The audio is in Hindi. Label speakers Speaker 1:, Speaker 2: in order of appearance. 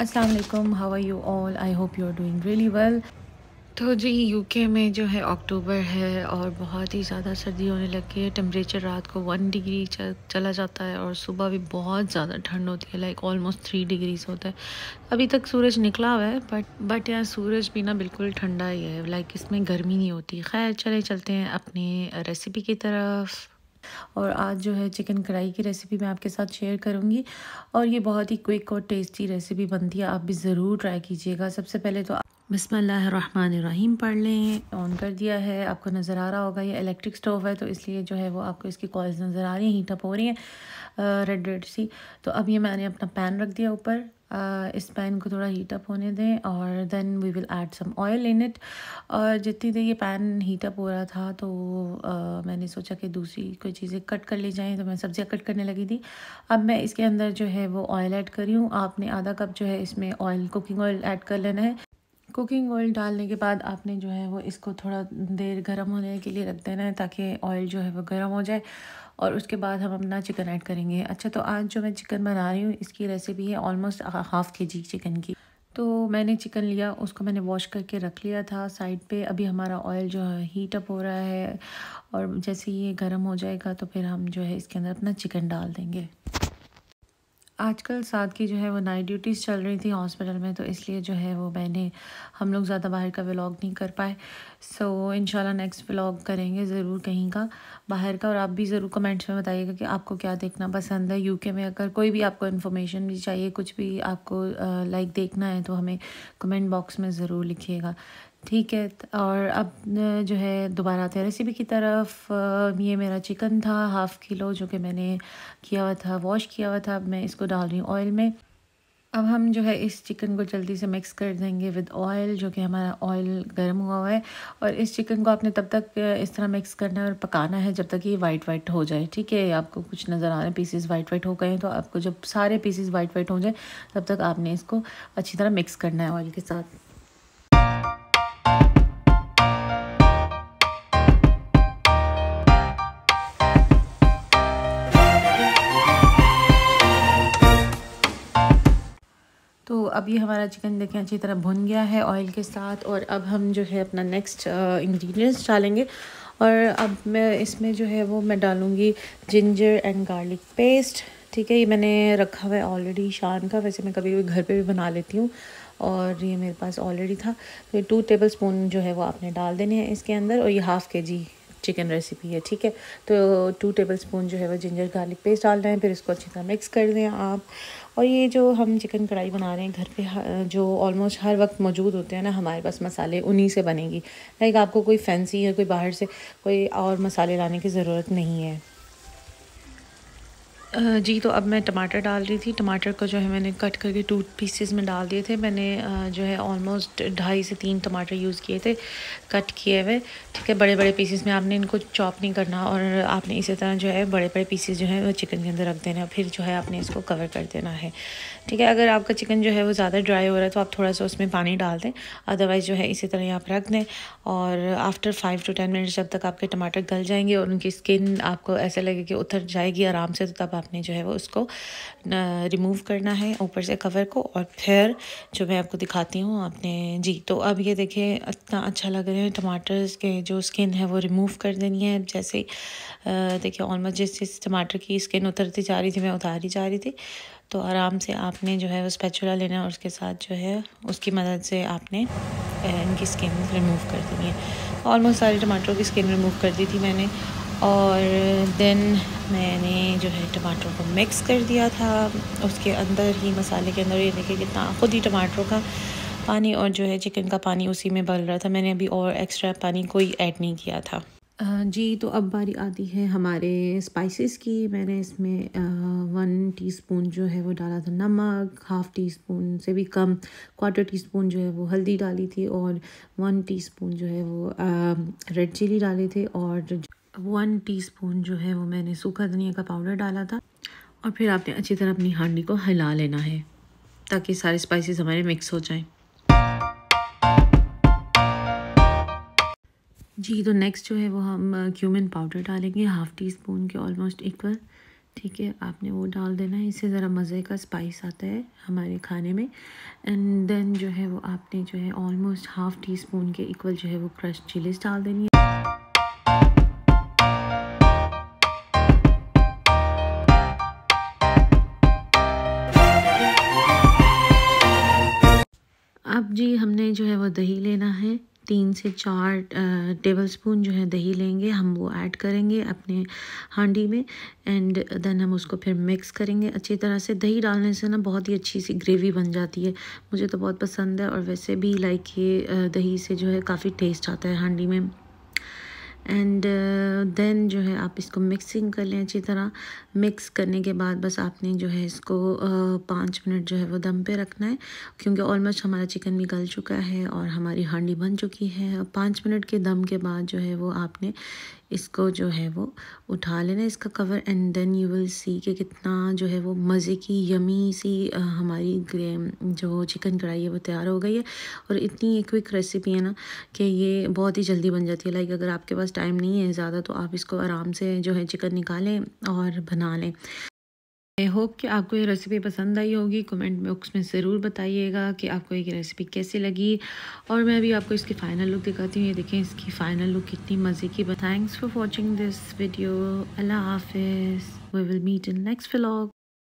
Speaker 1: Aslam how are you all I hope you are doing really well तो जी यूके में जो है अक्टूबर है और बहुत ही ज़्यादा सर्दी होने लगी है टेम्परेचर रात को वन डिग्री चला जाता है और सुबह भी बहुत ज़्यादा ठंड होती है लाइक ऑलमोस्ट थ्री डिग्रीज होता है अभी तक सूरज निकला हुआ है बट बट यहाँ सूरज भी ना बिल्कुल ठंडा ही है लाइक इसमें गर्मी नहीं होती खैर चले चलते हैं अपने रेसिपी की तरफ और आज जो है चिकन कढ़ाई की रेसिपी मैं आपके साथ शेयर करूँगी और ये बहुत ही क्विक और टेस्टी रेसिपी बनती है आप भी ज़रूर ट्राई कीजिएगा सबसे पहले तो बसमीम पढ़ लें ऑन कर दिया है आपको नज़र आ रहा होगा ये इलेक्ट्रिक स्टोव है तो इसलिए जो है वो आपको इसकी कॉल्स नज़र आ रही हैं हीटअप हो रही हैं रेड रेड सी तो अब ये मैंने अपना पैन रख दिया ऊपर इस पैन को थोड़ा हीटअप होने दें और then we will add some oil in it और जितनी देर ये पैन हीटअप हो रहा था तो आ, मैंने सोचा कि दूसरी कोई चीज़ें कट कर ली जाएँ तो मैं सब्ज़ियाँ कट करने लगी थी अब मैं इसके अंदर जो है वो ऑयल ऐड करी हूँ आपने आधा कप जो है इसमें ऑयल कुकिंग ऑयल ऐड कर लेना है कुकिंग ऑयल डालने के बाद आपने जो है वो इसको थोड़ा देर गर्म होने के लिए रख देना है ताकि ऑयल जो है वो गर्म हो जाए और उसके बाद हम अपना चिकन ऐड करेंगे अच्छा तो आज जो मैं चिकन बना रही हूँ इसकी रेसिपी है ऑलमोस्ट हाफ़ के जी चिकन की तो मैंने चिकन लिया उसको मैंने वॉश करके रख लिया था साइड पे अभी हमारा ऑयल जो है हीट अप हो रहा है और जैसे ये गर्म हो जाएगा तो फिर हम जो है इसके अंदर अपना चिकन डाल देंगे आजकल साथ की जो है वो नाइट ड्यूटीज़ चल रही थी हॉस्पिटल में तो इसलिए जो है वो मैंने हम लोग ज़्यादा बाहर का व्लॉग नहीं कर पाए सो इन नेक्स्ट व्लॉग करेंगे ज़रूर कहीं का बाहर का और आप भी ज़रूर कमेंट्स में बताइएगा कि आपको क्या देखना पसंद है यूके में अगर कोई भी आपको इन्फॉर्मेशन भी चाहिए कुछ भी आपको लाइक देखना है तो हमें कमेंट बॉक्स में ज़रूर लिखिएगा ठीक है और अब जो है दोबारा आते हैं रेसिपी की तरफ ये मेरा चिकन था हाफ़ किलो जो कि मैंने किया हुआ था वॉश किया हुआ था अब मैं इसको डाल रही हूँ ऑयल में अब हम जो है इस चिकन को जल्दी से मिक्स कर देंगे विद ऑयल जो कि हमारा ऑयल गर्म हुआ हुआ है और इस चिकन को आपने तब तक इस तरह मिक्स करना है और पकाना है जब तक ये वाइट वाइट हो जाए ठीक है आपको कुछ नज़र आ रहे हैं पीसेस वाइट वाइट हो गए हैं तो आपको जब सारे पीसेस वाइट वाइट हो जाए तब तक आपने इसको अच्छी तरह मिक्स करना है ऑयल के साथ अब ये हमारा चिकन देखें अच्छी तरह भुन गया है ऑयल के साथ और अब हम जो है अपना नेक्स्ट इंग्रेडिएंट्स डालेंगे और अब मैं इसमें जो है वो मैं डालूँगी जिंजर एंड गार्लिक पेस्ट ठीक है ये मैंने रखा हुआ है ऑलरेडी शान का वैसे मैं कभी घर पर भी बना लेती हूँ और ये मेरे पास ऑलरेडी था तो टू टेबल स्पून जो है वो आपने डाल देने हैं इसके अंदर और ये हाफ़ के जी चिकन रेसिपी है ठीक है तो टू टेबल स्पून जो है वो जिंजर गार्लिक पेस्ट डाल रहे हैं फिर इसको अच्छी तरह मिक्स कर दें आप और ये जो हम चिकन कढ़ाई बना रहे हैं घर पे जो ऑलमोस्ट हर वक्त मौजूद होते हैं ना हमारे पास मसाले उन्हीं से बनेगी लाइक आपको कोई फैंसी या कोई बाहर से कोई और मसाले लाने की ज़रूरत नहीं है जी तो अब मैं टमाटर डाल रही थी टमाटर को जो है मैंने कट करके टू पीसेस में डाल दिए थे मैंने जो है ऑलमोस्ट ढाई से तीन टमाटर यूज़ किए थे कट किए हुए ठीक है बड़े बड़े पीसेस में आपने इनको चॉप नहीं करना और आपने इसी तरह जो है बड़े बड़े पीसेस जो है वो चिकन के अंदर रख देना फिर जो है आपने इसको कवर कर देना है ठीक है अगर आपका चिकन जो है वो ज़्यादा ड्राई हो रहा है तो आप थोड़ा सा उसमें पानी डाल दें अदरवाइज़ जो है इसी तरह आप रख दें और after five to ten minutes जब तक आपके टमाटर गल जाएंगे और उनकी स्किन आपको ऐसा लगे कि उतर जाएगी आराम से तो तब आपने जो है वो उसको रिमूव करना है ऊपर से कवर को और फिर जो मैं आपको दिखाती हूँ आपने जी तो अब ये देखिए इतना अच्छा लग रहे हैं टमाटर के जो स्किन है वो रिमूव कर देनी है जैसे देखिए ऑलमोस्ट जिस जिस टमाटर की स्किन उतरती जा रही थी मैं उतारी जा रही थी तो आराम से आपने जो है वो स्पैचुला लेना और उसके साथ जो है उसकी मदद से आपने इनकी स्किन रिमूव कर देनी है ऑलमोस्ट सारे टमाटरों की स्किन रिमूव कर दी थी मैंने और देन मैंने जो है टमाटरों को मिक्स कर दिया था उसके अंदर ही मसाले के अंदर ये देखिए कितना ख़ुद ही टमाटरों का पानी और जो है चिकन का पानी उसी में बल रहा था मैंने अभी और एक्स्ट्रा पानी कोई ऐड नहीं किया था जी तो अब बारी आती है हमारे स्पाइसेस की मैंने इसमें वन टीस्पून जो है वो डाला था नमक हाफ़ टी स्पून से भी कम क्वार्टर टी स्पून जो है वो हल्दी डाली थी और वन टीस्पून जो है वो रेड चिली डाले थे और वन टीस्पून जो है वो मैंने सूखा धनिया का पाउडर डाला था और फिर आपने अच्छी तरह अपनी हांडी को हिला लेना है ताकि सारे स्पाइसेस हमारे मिक्स हो जाएं जी तो नेक्स्ट जो है वो हम क्यूमिन पाउडर डालेंगे हाफ़ टी स्पून के ऑलमोस्ट इक्वल ठीक है आपने वो डाल देना है इससे ज़रा मज़े का स्पाइस आता है हमारे खाने में एंड देन जो है वो आपने जो है ऑलमोस्ट हाफ़ टी स्पून के इक्वल जो है वो क्रश चिलीज डाल देनी है अब जी हमने जो है वो दही लेना है तीन से चार टेबल स्पून जो है दही लेंगे हम वो ऐड करेंगे अपने हांडी में एंड देन हम उसको फिर मिक्स करेंगे अच्छी तरह से दही डालने से ना बहुत ही अच्छी सी ग्रेवी बन जाती है मुझे तो बहुत पसंद है और वैसे भी लाइक ये दही से जो है काफ़ी टेस्ट आता है हांडी में एंड देन uh, जो है आप इसको मिक्सिंग कर लें अच्छी तरह मिक्स करने के बाद बस आपने जो है इसको uh, पाँच मिनट जो है वो दम पे रखना है क्योंकि ऑलमोस्ट हमारा चिकन भी गल चुका है और हमारी हांडी बन चुकी है पाँच मिनट के दम के बाद जो है वो आपने इसको जो है वो उठा लेना इसका cover and then you will see कि कितना जो है वो मज़े की यमी सी uh, हमारी जो चिकन कढ़ाई है वो तैयार हो गई है और इतनी एक क्विक रेसिपी है ना कि ये बहुत ही जल्दी बन जाती है लाइक अगर आपके पास पास टाइम नहीं है ज़्यादा तो आप इसको आराम से जो है चिकन निकालें और बना लें आई होप कि आपको ये रेसिपी पसंद आई होगी कमेंट बॉक्स में ज़रूर बताइएगा कि आपको ये रेसिपी कैसी लगी और मैं अभी आपको इसकी फ़ाइनल लुक दिखाती हूँ ये देखें इसकी फ़ाइनल लुक कितनी मज़े की thanks for watching this video अल्लाह हाफिज़ we will meet in next flog